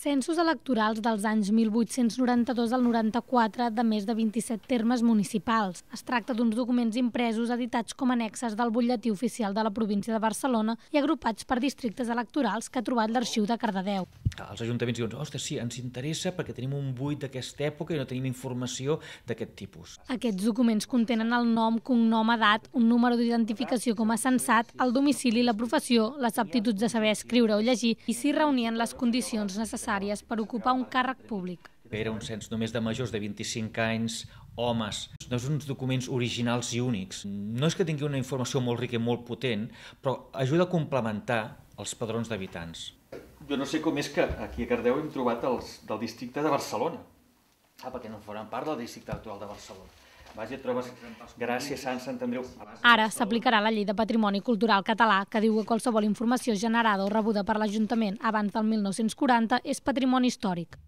Censos electorals dels anys 1892 al 94 de més de 27 termes municipals. Es tracta d'uns documents impresos editats com a annexes del butlletí oficial de la província de Barcelona i agrupats per districtes electorals que ha trobat l'arxiu de Cardedeu. Els ajuntaments diuen, ostres, sí, ens interessa perquè tenim un buit d'aquesta època i no tenim informació d'aquest tipus. Aquests documents contenen el nom, cognom, edat, un número d'identificació com a censat, el domicili, la professió, les aptituds de saber escriure o llegir i si reunien les condicions necessàries necessàries per ocupar un càrrec públic. Era un cens només de majors de 25 anys, homes. No són uns documents originals i únics. No és que tingui una informació molt rica i molt potent, però ajuda a complementar els padrons d'habitants. Jo no sé com és que aquí a Cardeu hem trobat els del districte de Barcelona. Ah, perquè no foren part del districte actual de Barcelona Vaja, trobes... Gràcies, Sant Sant Andreu. Ara s'aplicarà la llei de patrimoni cultural català que diu que qualsevol informació generada o rebuda per l'Ajuntament abans del 1940 és patrimoni històric.